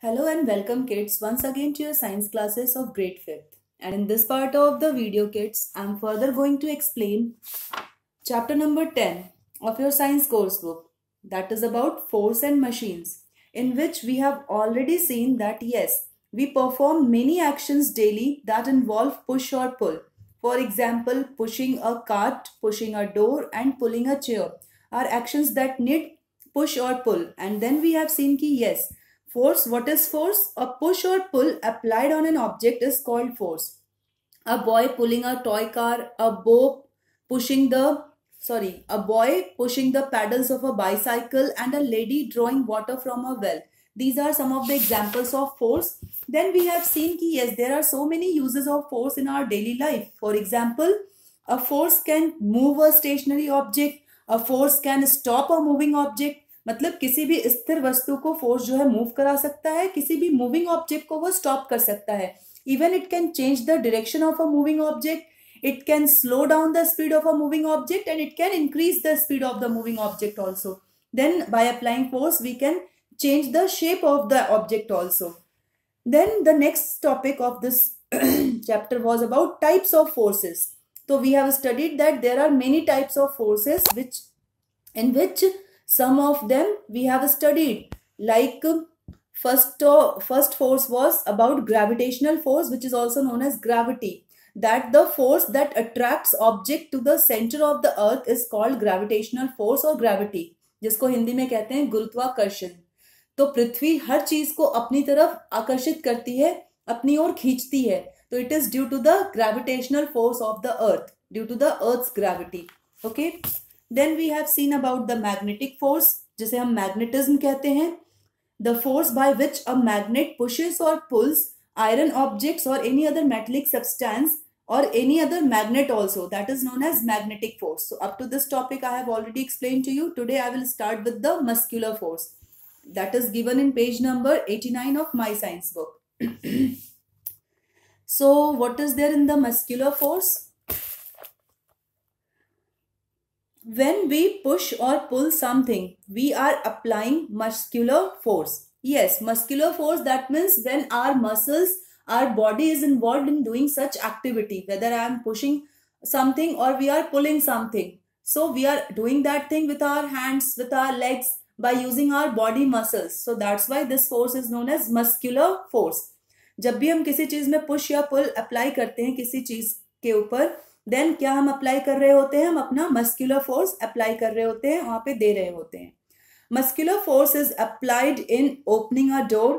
Hello and welcome kids once again to your science classes of grade 5th. And in this part of the video kids, I am further going to explain chapter number 10 of your science course book. that is about force and machines in which we have already seen that yes, we perform many actions daily that involve push or pull. For example, pushing a cart, pushing a door and pulling a chair are actions that need push or pull and then we have seen ki yes, Force, what is force? A push or pull applied on an object is called force. A boy pulling a toy car, a bow pushing the, sorry, a boy pushing the paddles of a bicycle and a lady drawing water from a well. These are some of the examples of force. Then we have seen ki yes, there are so many uses of force in our daily life. For example, a force can move a stationary object. A force can stop a moving object मतलब किसी भी स्थिर वस्तु को force जो है move करा सकता है किसी भी मूविंग ऑब्जेक्ट को वो स्टॉप कर सकता है even it can change the direction of a moving object it can slow down the speed of a moving object and it can increase the speed of the moving object also then by applying force we can change the shape of the object also then the next topic of this chapter was about types of forces तो we have studied that there are many types of forces which in which Some of them we have studied like first, first force was about gravitational force which is also known as gravity. That the force that attracts object to the center of the earth is called gravitational force or gravity. जिसको हिंदी में कहते हैं गुरुत्वाकर्षण तो पृथ्वी हर चीज को अपनी तरफ आकर्षित करती है अपनी ओर खींचती है तो it is due to the gravitational force of the earth due to the earth's gravity okay then we have seen about the magnetic force जिसे हम मैग्नेटिज्म कहते हैं the force by which a magnet pushes or pulls iron objects or any other metallic substance or any other magnet also that is known as magnetic force so up to this topic I have already explain to you today I will start with the muscular force that is given in page number eighty nine of my science book so what is there in the muscular force when we push or pull something we are applying muscular force yes muscular force that means when our muscles our body is involve in doing such activity whether I am pushing something or we are pulling something so we are doing that thing with our hands with our legs by using our body muscles so that's why this force is known as muscular force जब भी हम किसी चीज में push या पुल apply करते हैं किसी चीज के ऊपर देन क्या हम अप्लाई कर रहे होते हैं हम अपना मस्क्यूलर फोर्स अप्लाई कर रहे होते हैं वहां पे दे रहे होते हैं muscular force is applied in opening a door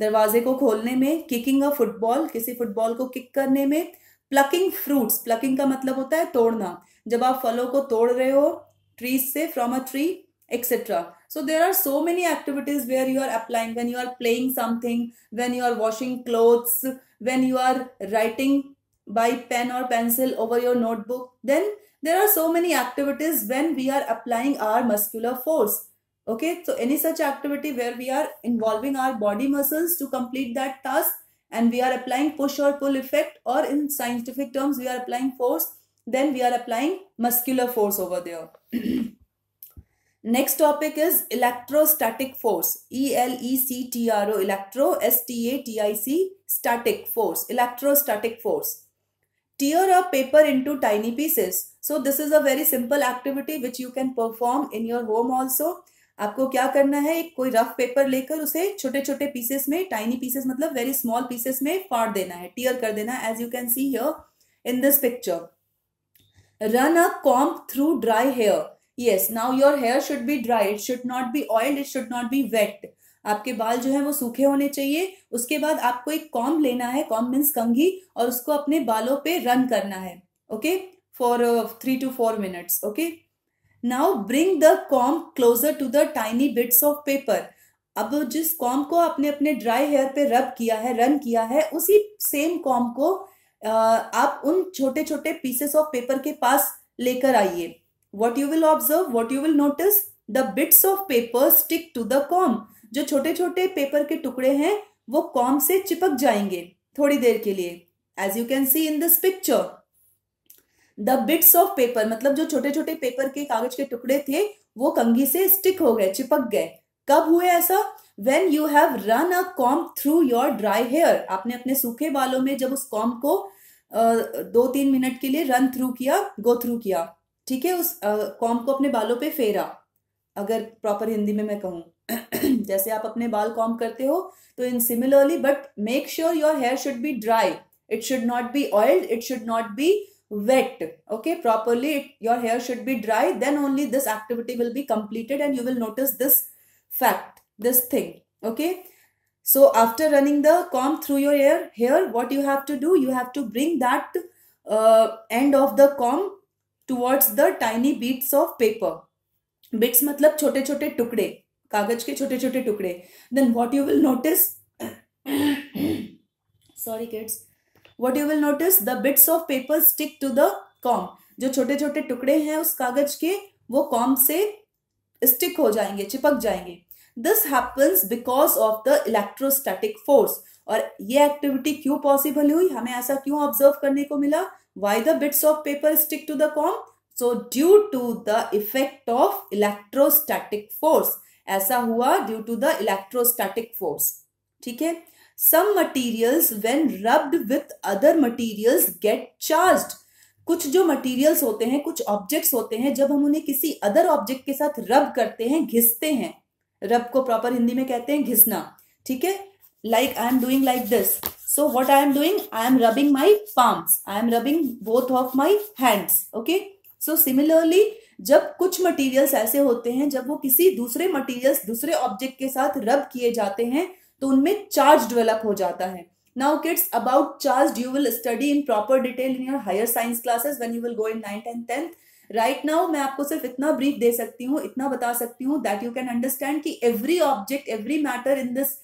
दरवाजे को खोलने में किकिंग अ फुटबॉल किसी फुटबॉल को किक करने में प्लकिंग फ्रूट्स प्लकिंग का मतलब होता है तोड़ना जब आप फलों को तोड़ रहे हो ट्रीज से from a tree etcetera so there are so many activities where you are applying when you are playing something when you are washing clothes when you are writing by pen or pencil over your notebook. Then there are so many activities when we are applying our muscular force. Okay, so any such activity where we are involving our body muscles to complete that task and we are applying push or pull effect or in scientific terms we are applying force, then we are applying muscular force over there. Next topic is electrostatic force. E L E C T R O electro S T A T I C static force. Electrostatic force tear a paper into tiny pieces. So this is a very simple activity which you can perform in your home also. आपको क्या करना है कोई rough paper लेकर उसे छोटे छोटे pieces में टाइनी पीसेस मतलब वेरी स्मॉल पीसेस में फाड़ देना है टीयर कर देना as you can see here in this picture run a comb through dry hair yes now your hair should be dry it should not be oiled it should not be wet आपके बाल जो है वो सूखे होने चाहिए उसके बाद आपको एक कॉम लेना है कॉम मीन्स कंघी और उसको अपने बालों पे रन करना है okay for three to four minutes okay now bring the comb closer to the tiny bits of paper अब जिस कॉम को आपने अपने ड्राई हेयर पे रब किया है रन किया है उसी सेम कॉम को uh, आप उन छोटे छोटे पीसेस ऑफ पेपर के पास लेकर आइए what you will observe what you will notice the bits of paper stick to the comb जो छोटे छोटे पेपर के टुकड़े हैं वो कॉम से चिपक जाएंगे थोड़ी देर के लिए as you can see in this picture the bits of paper मतलब जो छोटे छोटे पेपर के कागज के टुकड़े थे वो कंघी से स्टिक हो गए चिपक गए कब हुए ऐसा when you have run a comb through your dry hair आपने अपने सूखे बालों में जब उस कॉम को दो तीन मिनट के लिए रन थ्रू किया गो थ्रू किया ठीक है उस कॉम को अपने बालों पे फेरा अगर प्रॉपर हिंदी में मैं कहूँ जैसे आप अपने बाल कॉम करते हो तो इन similarly but make sure your hair should be dry it should not be oiled it should not be wet okay properly your hair should be dry then only this activity will be completed and you will notice this fact this thing okay so after running the comb through your hair hair what you have to do you have to bring that end of the com towards the tiny bits of paper bits मतलब छोटे छोटे टुकड़े कागज के छोटे छोटे टुकड़े then what you will notice sorry kids what you will notice the bits of paper stick to the comb जो छोटे छोटे टुकड़े हैं उस कागज के वो कॉम से स्टिक हो जाएंगे चिपक जाएंगे this happens because of the electrostatic force और ये एक्टिविटी क्यों पॉसिबल हुई हमें ऐसा क्यों ऑब्जर्व करने को मिला why the bits of paper stick to the comb so due to the effect of electrostatic force ऐसा हुआ due to the electrostatic force ठीक है some materials when rubbed with other materials get charge कुछ जो materials होते हैं कुछ objects होते हैं जब हम उन्हें किसी अदर ऑब्जेक्ट के साथ रब करते हैं घिसते हैं रब को प्रॉपर हिंदी में कहते हैं घिसना ठीक है like I am doing like this so what I am doing I am rubbing my palm I am rubbing both of my hands okay so similarly जब कुछ मटेरियल्स ऐसे होते हैं जब वो किसी दूसरे मटेरियल्स दूसरे ऑब्जेक्ट के साथ रब किए जाते हैं तो उनमें चार्ज डेवलप हो जाता है now kids about charge you will study in proper detail in your higher science classes when you will go in ninth and tenth right now मैं आपको सिर्फ इतना ब्रीफ दे सकती हूँ इतना बता सकती हूँ दैट यू कैन अंडरस्टैंड कि every object every matter in this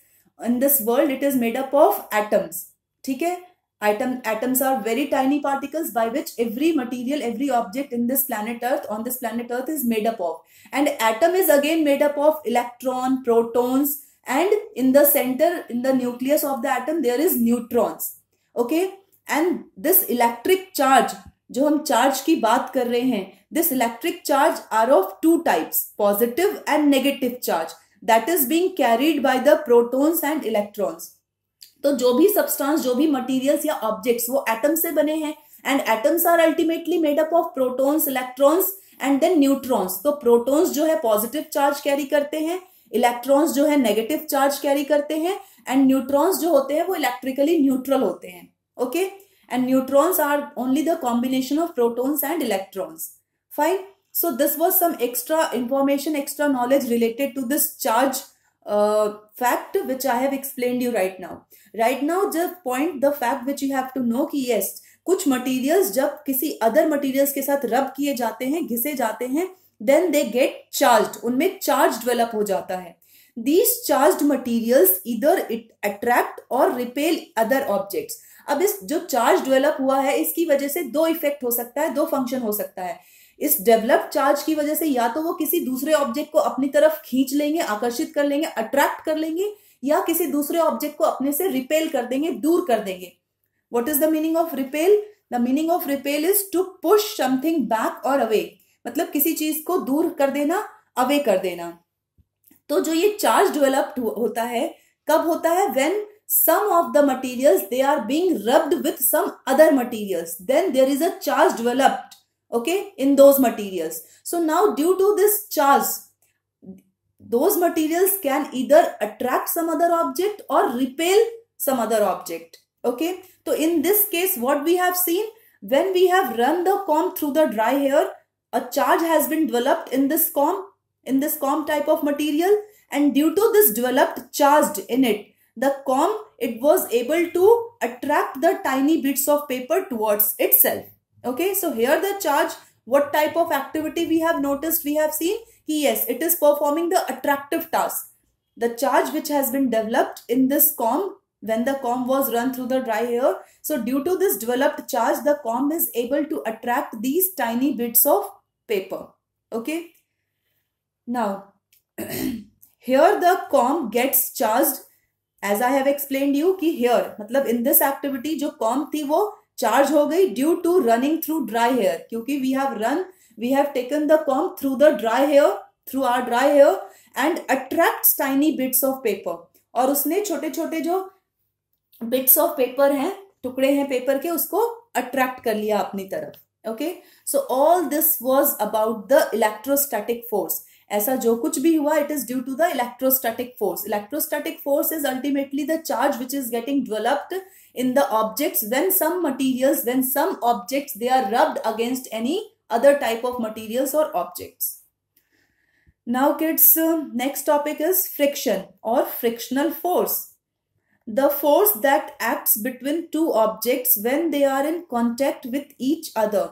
in this world it is made up of atoms ठीक है Atom, atoms are very tiny particles by which every material, every object in this planet Earth, on this planet Earth is made up of. And atom is again made up of electron, protons, and in the center, in the nucleus of the atom, there is neutrons. Okay? And this electric charge, जो हम charge की बात कर रहे हैं this electric charge are of two types positive and negative charge that is being carried by the protons and electrons तो जो भी सब्सटेंस जो भी मटेरियल्स या ऑब्जेक्ट्स वो एटम से बने हैं and atoms are ultimately up of protons electrons and then neutrons तो प्रोटॉन्स जो है पॉजिटिव चार्ज कैरी करते हैं इलेक्ट्रॉन्स जो है नेगेटिव चार्ज कैरी करते हैं एंड न्यूट्रॉन्स जो होते हैं वो इलेक्ट्रिकली न्यूट्रल होते हैं okay and neutrons are only the combination of protons and electrons fine so this was some extra information extra knowledge related to this charge fact which I have explain you right now right now जब point the fact which you have to know कि yes कुछ materials जब किसी other materials के साथ रब किए जाते हैं घिसे जाते हैं देन दे गेट चार्ज उनमें चार्ज डेवलप हो जाता है दीज चार्ज मटीरियल्स इधर it attract or repel other objects अब इस जो चार्ज डेवलप हुआ है इसकी वजह से दो इफेक्ट हो सकता है दो फंक्शन हो सकता है इस डेवलप्ड चार्ज की वजह से या तो वो किसी दूसरे ऑब्जेक्ट को अपनी तरफ खींच लेंगे आकर्षित कर लेंगे अट्रैक्ट कर लेंगे या किसी दूसरे ऑब्जेक्ट को अपने से रिपेल कर देंगे दूर कर देंगे what is the meaning of repel the meaning of repel is to push something back or away मतलब किसी चीज को दूर कर देना अवे कर देना तो जो ये चार्ज डेवलप्ड होता है कब होता है when some of the material they are being rubbed with some other material then there is a charge developed okay in those materials so now due to this charge those materials can either attract some other object or repel some other object okay so in this case what we have seen when we have run the comb through the dry hair a charge has been developed in this comb in this comb type of material and due to this developed charged in it the comb it was able to attract the tiny bits of paper towards itself Okay, so here the charge, what type of activity we have noticed, we have seen, yes, it is performing the attractive task. The charge which has been developed in this comb when the comb was run through the dry hair. So due to this developed charge, the comb is able to attract these tiny bits of paper. Okay. Now, here the comb gets charged as I have explained you कि here मतलब in this activity जो comb थी वो charge हो गई due to running through dry hair क्योंकि we have run we have taken the comb through the dry hair through our dry hair and attract tiny bits of paper और उसने छोटे छोटे जो बिट्स ऑफ पेपर हैं टुकड़े हैं paper के उसको अट्रैक्ट कर लिया अपनी तरफ okay so all this was about the electrostatic force ऐसा जो कुछ भी हुआ it is due to the electrostatic force electrostatic force is ultimately the charge which is getting developed in the objects when some materials when some objects they are rubbed against any other type of materials or objects now kids uh, next topic is friction or frictional force the force that acts between two objects when they are in contact with each other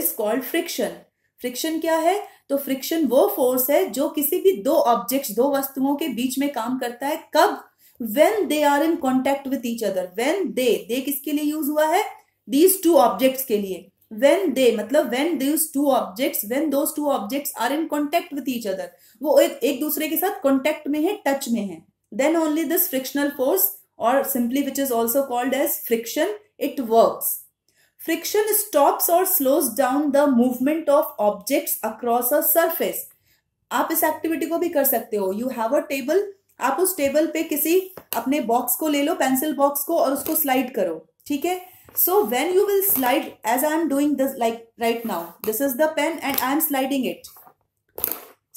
is called friction friction क्या है तो friction वो force है जो किसी भी दो objects दो वस्तुओं के बीच में काम करता है कब when they are in contact with each other when they they किसके लिए यूज हुआ है दीज टू ऑब्जेक्ट्स के लिए वेन दे मतलब when these two objects when those two objects are in contact with each other वो एक एक दूसरे के साथ कॉन्टेक्ट में है टच में है then only this frictional force or simply which is also called as friction, it works. Friction stops or slows down the movement of objects across a surface. आप इस एक्टिविटी को भी कर सकते हो यू हैव अ टेबल आप उस table पे किसी अपने बॉक्स को ले लो पेंसिल बॉक्स को और उसको स्लाइड करो ठीक है so when you will slide as I am doing this like right now this is the pen and I am sliding it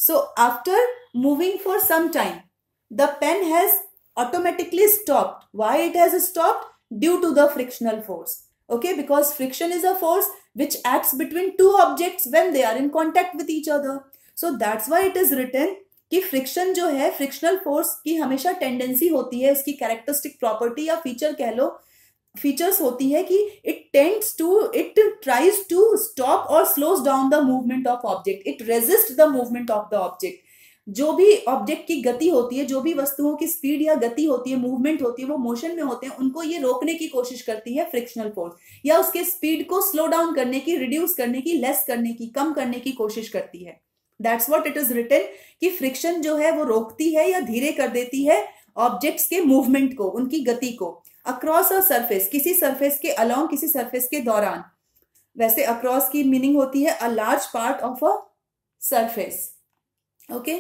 so after moving for some time the pen has automatically stop why it has stopped due to the frictional force okay because friction is a force which act between two objects when they are in contact with each other so that's why it is written कि friction जो है frictional force की हमेशा tendency होती है उसकी characteristic property या feature कह लो फीचर्स होती है कि it tends to it tries to stop or slows down the movement of object it resist the movement of the object जो भी ऑब्जेक्ट की गति होती है जो भी वस्तुओं की स्पीड या गति होती है मूवमेंट होती है वो मोशन में होते हैं उनको ये रोकने की कोशिश करती है फ्रिक्शनल फोर्स या उसके स्पीड को स्लो डाउन करने की रिड्यूस करने की लेस करने की कम करने की कोशिश करती है that's what it is written कि फ्रिक्शन जो है वो रोकती है या धीरे कर देती है ऑब्जेक्ट्स के मूवमेंट को उनकी गति को अक्रॉस अ सर्फेस किसी सर्फेस के अलॉन्ग किसी सर्फेस के दौरान वैसे अक्रॉस की मीनिंग होती है a large part of a surface okay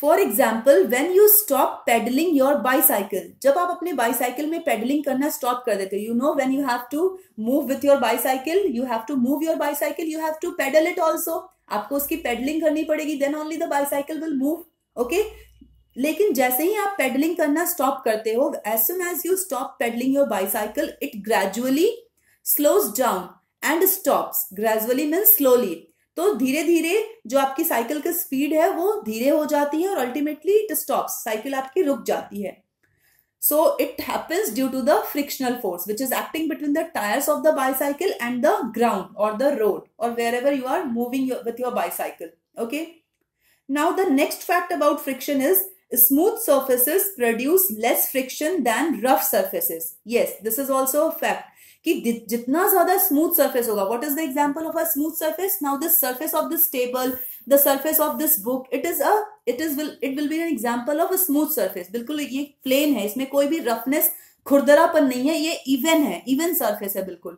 for example when you stop pedalling your bicycle जब आप अपने बाईसाइकिल में पेडलिंग करना स्टॉप कर देते हो you know when you have to move with your bicycle you have to move your bicycle you have to pedal it also आपको उसकी पेडलिंग करनी पड़ेगी then only the bicycle will move okay लेकिन जैसे ही आप पेडलिंग करना stop करते हो as soon as you stop pedalling your bicycle it gradually slows down and stops gradually mean slowly तो धीरे धीरे जो आपकी साइकिल की स्पीड है वो धीरे हो जाती है और अल्टीमेटली इट स्टॉप्स साइकिल आपकी रुक जाती है So it happens due to the frictional force which is acting between the tires of the bicycle and the ground or the road or wherever you are moving your, with your bicycle. Okay. Now the next fact about friction is smooth surfaces produce less friction than rough surfaces. Yes, this is also a fact कि जितना ज्यादा smooth surface होगा what is the example of a smooth surface now this surface of this table the surface of this book it is a it is it will be an example of a smooth surface बिल्कुल ये plane है इसमें कोई भी roughness खुरदरापन नहीं है ये इवन है इवन सर्फेस है बिल्कुल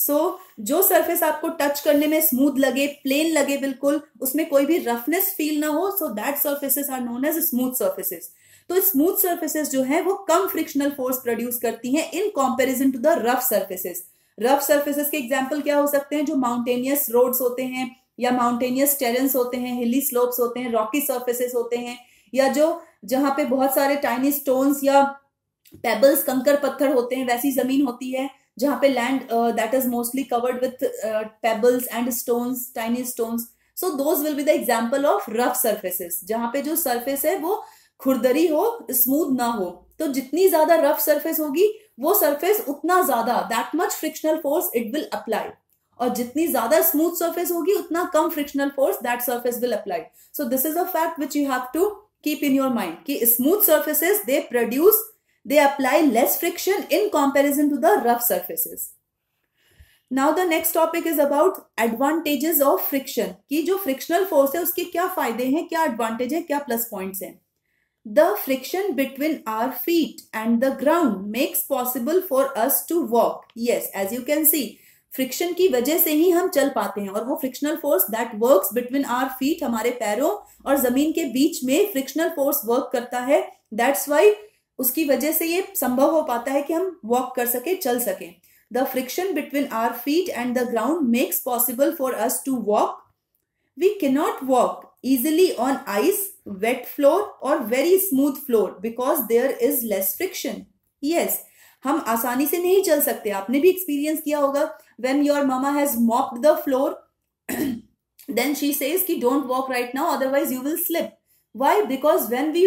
सो so, जो सर्फेस आपको टच करने में स्मूथ लगे प्लेन लगे बिल्कुल उसमें कोई भी रफनेस फील ना हो so that surfaces are known as smooth surfaces तो स्मूथ सर्फेसेस जो है वो कम फ्रिक्शनल फोर्स प्रोड्यूस करती हैं in comparison to the rough surfaces rough surfaces के एग्जाम्पल क्या हो सकते हैं जो माउंटेनियस रोड्स होते हैं या माउंटेनियस टेरेंस होते हैं हिली स्लोप्स होते हैं रॉकी सर्फेसेस होते हैं या जो जहां पे बहुत सारे टाइनी स्टोन्स या पेबल्स कंकर पत्थर होते हैं वैसी जमीन होती है जहां पे land that is mostly covered with pebbles and stones tiny stones so those will be the example of rough surfaces जहां पे जो सर्फेस है वो खुरदरी हो स्मूथ ना हो तो जितनी ज्यादा रफ सरफेस होगी वो सरफेस उतना ज्यादा that much frictional force it will apply और जितनी ज्यादा स्मूथ सरफेस होगी उतना कम frictional force that surface will apply so this is a fact which you have to keep in your mind कि smooth surfaces they produce they apply less friction in comparison to the rough surfaces now the next topic is about advantages of friction की जो frictional force है उसके क्या फायदे हैं क्या advantage है क्या प्लस पॉइंट्स हैं The friction between our feet and the ground makes possible for us to walk. Yes, as you can see, friction की वजह से ही हम चल पाते हैं और वो frictional force that works between our feet हमारे पैरों और जमीन के बीच में फ्रिक्शनल फोर्स वर्क करता है दैट्स वाई उसकी वजह से ये संभव हो पाता है कि हम वॉक कर सके चल सके the friction between our feet and the ground makes possible for us to walk we cannot walk easily on ice wet floor or very smooth floor because there is less friction. Yes, हम आसानी से नहीं चल सकते आपने भी experience किया होगा when your mama has mopped the floor then she says कि don't walk right now otherwise you will slip why because when we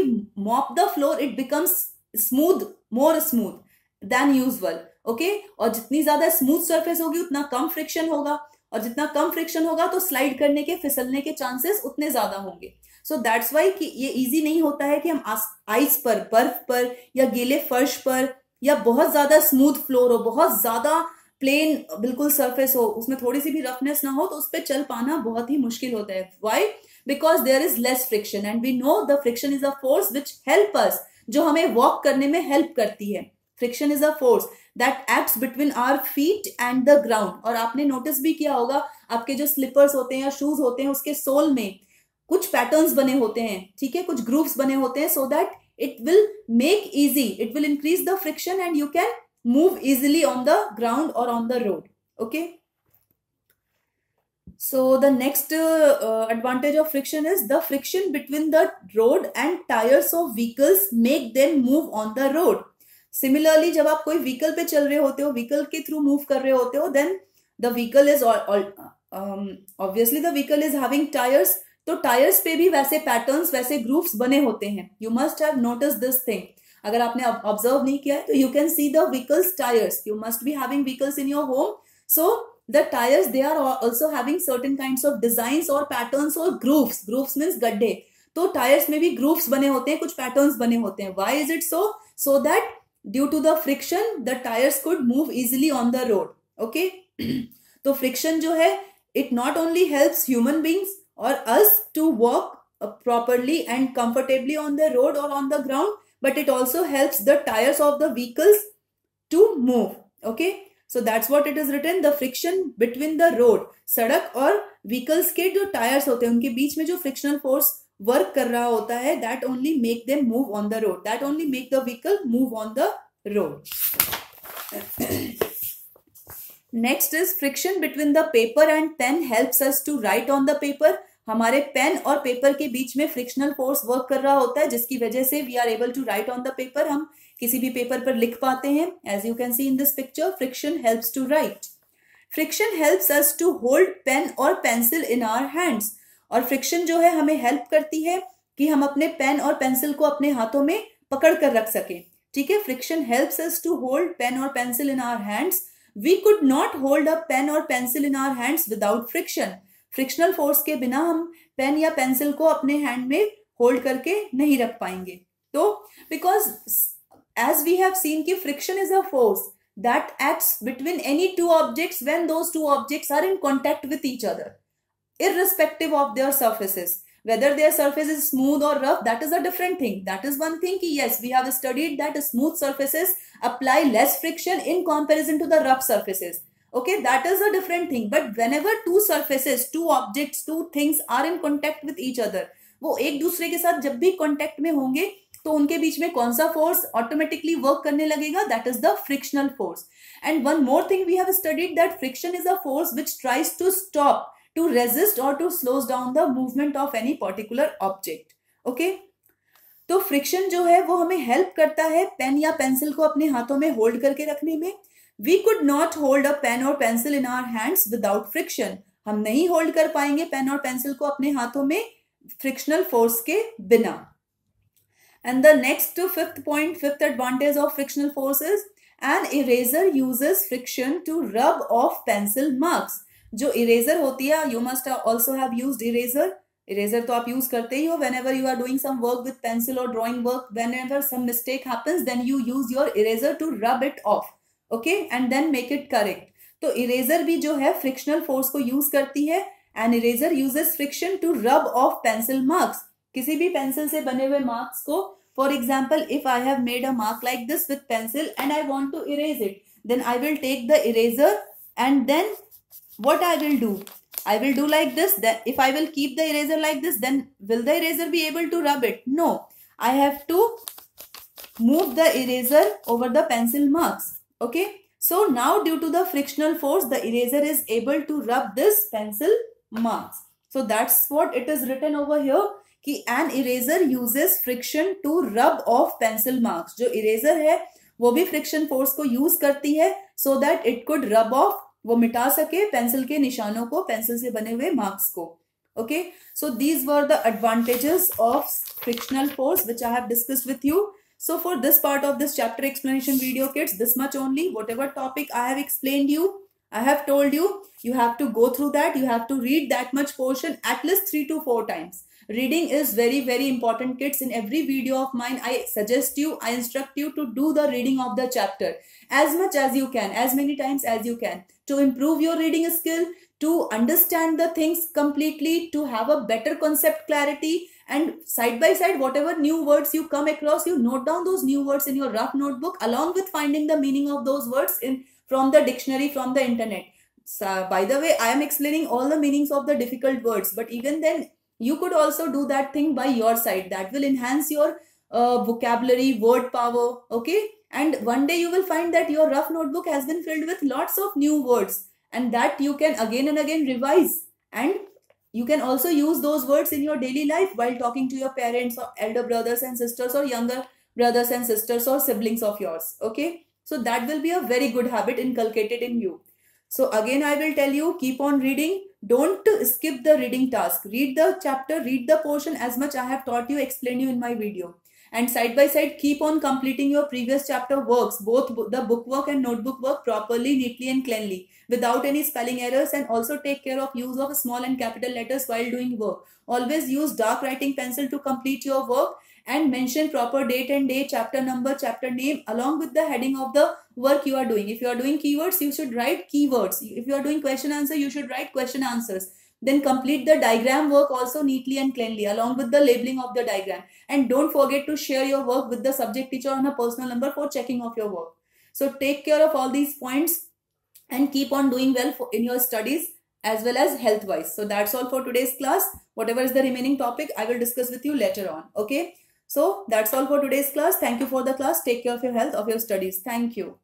mop the floor it becomes smooth more smooth than usual okay और जितनी ज्यादा smooth surface होगी उतना कम friction होगा और जितना कम friction होगा तो slide करने के फिसलने के chances उतने ज्यादा होंगे सो दैट्स वाई कि ये इजी नहीं होता है कि हम आइस पर बर्फ पर या गीले फर्श पर या बहुत ज्यादा स्मूथ फ्लोर हो बहुत ज्यादा प्लेन बिल्कुल सरफेस हो उसमें थोड़ी सी भी रफनेस ना हो तो उस पर चल पाना बहुत ही मुश्किल होता है why because there is less friction and we know the friction is a force which help us जो हमें वॉक करने में हेल्प करती है friction is a force that acts between our feet and the ground और आपने notice भी किया होगा आपके जो स्लीपर्स होते हैं या शूज होते हैं उसके सोल में कुछ पैटर्न्स बने होते हैं ठीक है कुछ ग्रुप्स बने होते हैं so that it will make easy it will increase the friction and you can move easily on the ground और on the road okay so the next advantage of friction is the friction between the road and tyres of vehicles make make move on the road similarly जब आप कोई vehicle पे चल रहे होते हो vehicle के थ्रू मूव कर रहे होते हो then the vehicle is obviously the vehicle is having tyres तो टायर्स पे भी वैसे पैटर्न्स वैसे ग्रुप्स बने होते हैं you must have notice this thing अगर आपने ऑब्जर्व नहीं किया है तो you can see the vehicles tyres you must be having vehicles in your home so the tyres they are also having certain kind of design और pattern और groups groups means गड्ढे तो टायर्स में भी ग्रुप्स बने होते हैं कुछ पैटर्न बने होते हैं why is it so so that due to the friction the tyres could move easily on the road okay तो फ्रिक्शन जो है it not only help human beings or us to walk uh, properly and comfortably on the road or on the ground but it also helps the tires of the vehicles to move okay so that's what it is written the friction between the road sadak or vehicles ke jo tires hote hain unke beech mein jo frictional force work kar raha hota hai that only make them move on the road that only make the vehicle move on the road next is friction between the paper and pen helps us to write on the paper हमारे pen और paper के बीच में frictional force work कर रहा होता है जिसकी वजह से we are able to write on the paper हम किसी भी पेपर पर लिख पाते हैं as you can see in this picture friction helps to write friction helps us to hold pen और पेंसिल इन आर हैंड्स और फ्रिक्शन जो है हमें हेल्प करती है कि हम अपने पेन और पेंसिल को अपने हाथों में पकड़ कर रख सकें ठीक है friction helps us to hold pen और pencil in our hands we could not hold a pen और pencil in our hands without friction frictional force के बिना हम पेन या पेंसिल को अपने हैंड में होल्ड करके नहीं रख पाएंगे तो because as we have seen कि friction is a force that acts between any two objects when those two objects are in contact with each other irrespective of their surfaces Whether their surface is smooth or rough, that is a different thing. That is one thing. Ki yes, we have studied that smooth surfaces apply less friction in comparison to the rough surfaces. Okay, that is a different thing. But whenever two surfaces, two objects, two things are in contact with each other, वो एक दूसरे के साथ जब भी contact में होंगे तो उनके बीच में कौन सा फोर्स ऑटोमेटिकली वर्क करने लगेगा That is the frictional force. And one more thing we have studied that friction is a force which tries to stop. to resist or to slows down the movement of any particular object okay तो friction जो है वो हमें help करता है pen या pencil को अपने हाथों में होल्ड करके रखने में we could not hold a pen और pencil in our hands without friction हम नहीं होल्ड कर पाएंगे पेन और पेंसिल को अपने हाथों में फ्रिक्शनल फोर्स के बिना and the next fifth point fifth advantage of frictional force and eraser uses friction to rub off pencil marks जो इरेजर होती है you must also have use eraser eraser तो आप यूज करते ही हो whenever you are doing some work with pencil और drawing work whenever some mistake happens then you use your eraser to rub it off okay and then make it correct तो eraser भी जो है frictional force को use करती है and eraser uses friction to rub off pencil marks किसी भी pencil से बने हुए मार्क्स को for example if I have made a mark like this with pencil and I want to erase it then I will take the eraser and then what I will do? I will do like this. Then if I will keep the eraser like this, then will the eraser be able to rub it? No. I have to move the eraser over the pencil marks. Okay. So now due to the frictional force, the eraser is able to rub this pencil marks. So that's what it is written over here. कि an eraser uses friction to rub off pencil marks जो eraser है वो भी friction force को use करती है so that it could rub off वो मिटा सके पेंसिल के निशानों को पेंसिल से बने हुए मार्क्स को okay so these were the advantages of frictional force which I have discuss with you so for this part of this chapter explanation video kids this much only whatever topic I have explain you I have told you you have to go through that you have to read that much portion at least three to four times reading is very very important kids in every video of mind I suggest you I instruct you to do the reading of the chapter as much as you can as many times as you can to improve your reading skill, to understand the things completely, to have a better concept clarity and side by side whatever new words you come across, you note down those new words in your rough notebook along with finding the meaning of those words in from the dictionary, from the internet. So, by the way, I am explaining all the meanings of the difficult words but even then you could also do that thing by your side that will enhance your uh, vocabulary, word power, okay? And one day you will find that your rough notebook has been filled with lots of new words and that you can again and again revise. And you can also use those words in your daily life while talking to your parents or elder brothers and sisters or younger brothers and sisters or siblings of yours. Okay. So that will be a very good habit inculcated in you. So again, I will tell you, keep on reading. Don't skip the reading task. Read the chapter, read the portion as much I have taught you, explain you in my video and side by side keep on completing your previous chapter works both the book work and notebook work properly neatly and cleanly without any spelling errors and also take care of use of small and capital letters while doing work always use dark writing pencil to complete your work and mention proper date and day chapter number chapter name along with the heading of the work you are doing if you are doing keywords you should write keywords if you are doing question answer you should write question answers then complete the diagram work also neatly and cleanly along with the labeling of the diagram. And don't forget to share your work with the subject teacher on a personal number for checking of your work. So take care of all these points and keep on doing well in your studies as well as health wise. So that's all for today's class. Whatever is the remaining topic, I will discuss with you later on. Okay. So that's all for today's class. Thank you for the class. Take care of your health, of your studies. Thank you.